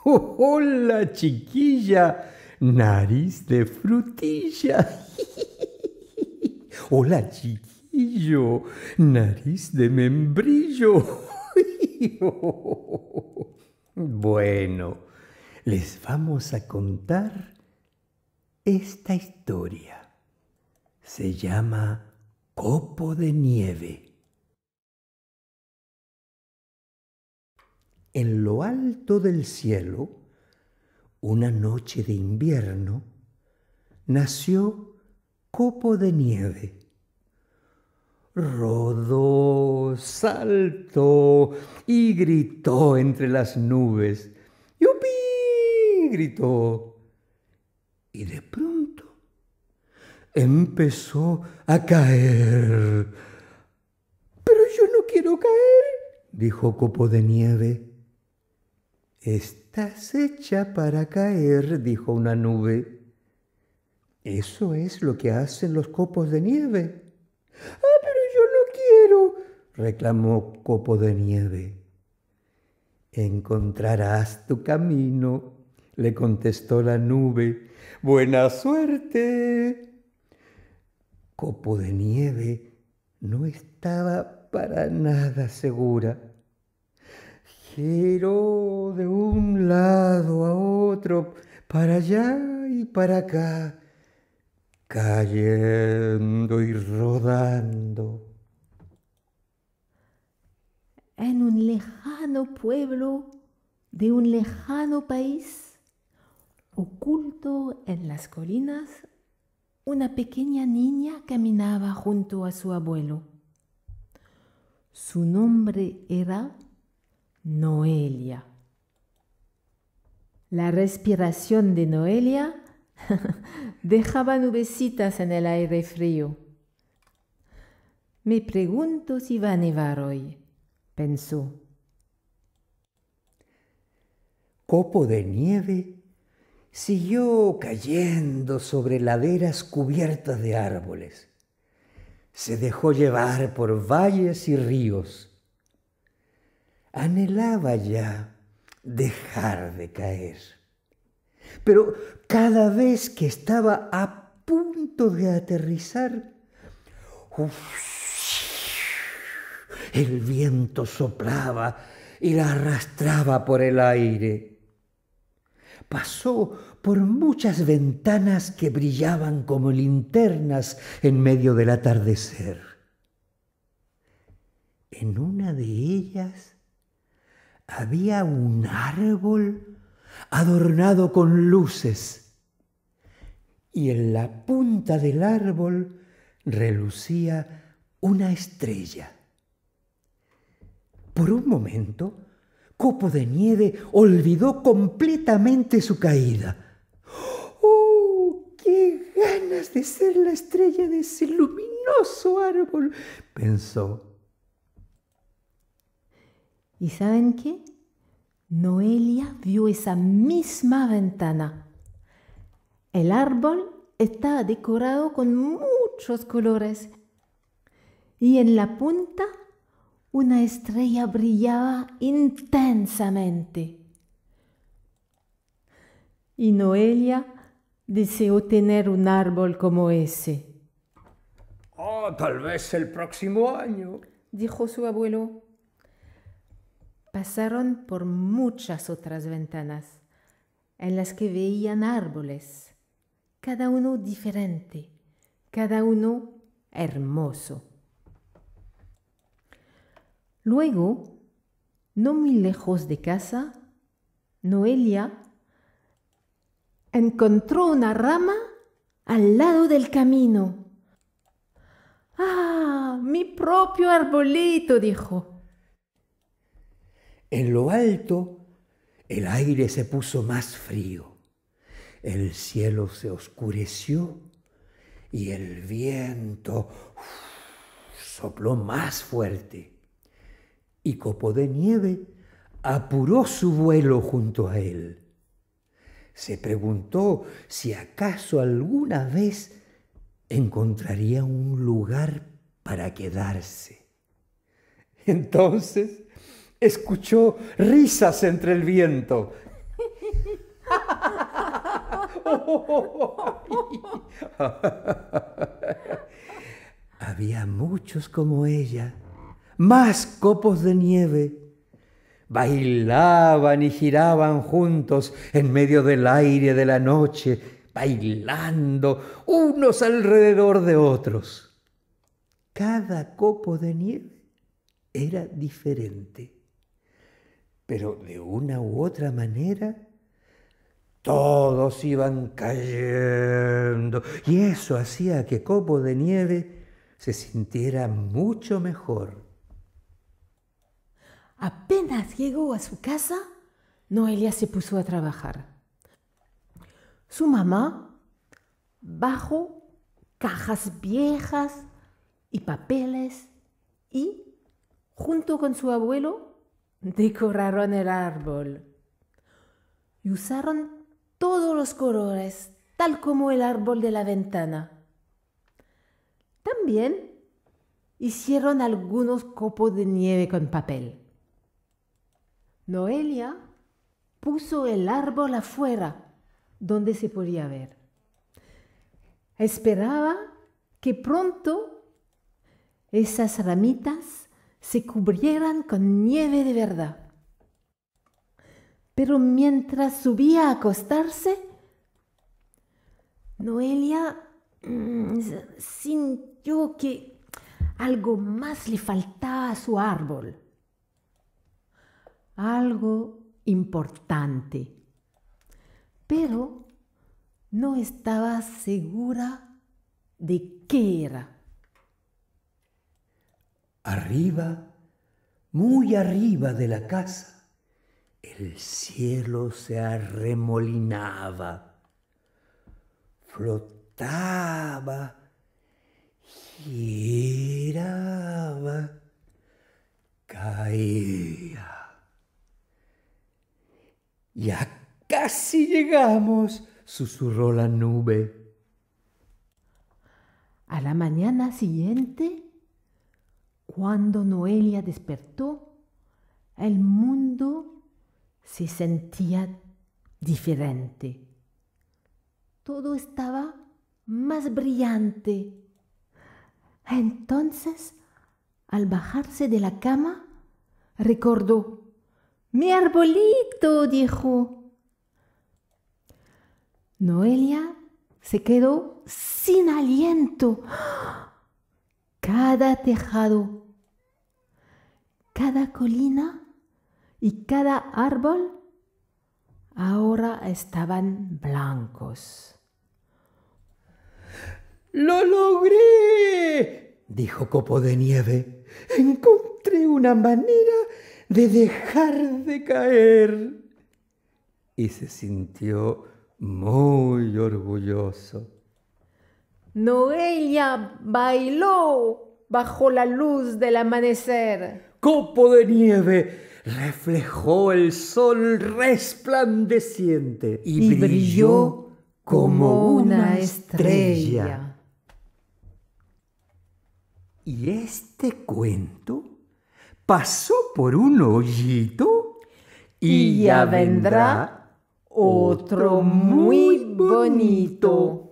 Hola chiquilla, nariz de frutilla. Hola chiquillo, nariz de membrillo. Bueno, les vamos a contar esta historia. Se llama Copo de Nieve. en lo alto del cielo, una noche de invierno, nació copo de nieve. Rodó, saltó y gritó entre las nubes. ¡Yupi! gritó. Y de pronto empezó a caer. Pero yo no quiero caer, dijo Copo de Nieve. Estás hecha para caer, dijo una nube. Eso es lo que hacen los copos de nieve. Ah, pero yo no quiero, reclamó Copo de Nieve. Encontrarás tu camino, le contestó la nube. Buena suerte. Copo de Nieve no estaba para nada segura. Giró de un lado a otro, para allá y para acá, cayendo y rodando. En un lejano pueblo de un lejano país, oculto en las colinas, una pequeña niña caminaba junto a su abuelo. Su nombre era Noelia. La respiración de Noelia dejaba nubecitas en el aire frío. Me pregunto si va a nevar hoy, pensó. Copo de nieve siguió cayendo sobre laderas cubiertas de árboles. Se dejó llevar por valles y ríos anhelaba ya dejar de caer. Pero cada vez que estaba a punto de aterrizar, el viento soplaba y la arrastraba por el aire. Pasó por muchas ventanas que brillaban como linternas en medio del atardecer. En una de ellas había un árbol adornado con luces y en la punta del árbol relucía una estrella. Por un momento, Copo de Nieve olvidó completamente su caída. ¡Oh, qué ganas de ser la estrella de ese luminoso árbol! pensó ¿Y saben qué? Noelia vio esa misma ventana. El árbol estaba decorado con muchos colores y en la punta una estrella brillaba intensamente. Y Noelia deseó tener un árbol como ese. Oh, tal vez el próximo año, dijo su abuelo pasaron por muchas otras ventanas en las que veían árboles, cada uno diferente, cada uno hermoso. Luego, no muy lejos de casa, Noelia encontró una rama al lado del camino. ¡Ah! Mi propio arbolito, dijo. En lo alto, el aire se puso más frío, el cielo se oscureció y el viento sopló más fuerte. Y Copo de Nieve apuró su vuelo junto a él. Se preguntó si acaso alguna vez encontraría un lugar para quedarse. Entonces escuchó risas entre el viento. Había muchos como ella, más copos de nieve. Bailaban y giraban juntos en medio del aire de la noche, bailando unos alrededor de otros. Cada copo de nieve era diferente pero de una u otra manera todos iban cayendo y eso hacía que Copo de Nieve se sintiera mucho mejor. Apenas llegó a su casa, Noelia se puso a trabajar. Su mamá bajó cajas viejas y papeles y, junto con su abuelo, decoraron el árbol y usaron todos los colores, tal como el árbol de la ventana. También hicieron algunos copos de nieve con papel. Noelia puso el árbol afuera, donde se podía ver. Esperaba que pronto esas ramitas se cubrieran con nieve de verdad. Pero mientras subía a acostarse, Noelia mm, sintió que algo más le faltaba a su árbol. Algo importante. Pero no estaba segura de qué era. Arriba, muy arriba de la casa, el cielo se arremolinaba, flotaba, giraba, caía. Ya casi llegamos, susurró la nube. A la mañana siguiente, cuando Noelia despertó, el mundo se sentía diferente. Todo estaba más brillante. Entonces, al bajarse de la cama, recordó. Mi arbolito, dijo. Noelia se quedó sin aliento. Cada tejado cada colina y cada árbol ahora estaban blancos. ¡Lo logré! dijo Copo de Nieve. Encontré una manera de dejar de caer. Y se sintió muy orgulloso. Noelia bailó bajo la luz del amanecer copo de nieve reflejó el sol resplandeciente y, brilló como una estrella. Y este cuento pasó por un hoyito y ya vendrá otro muy bonito.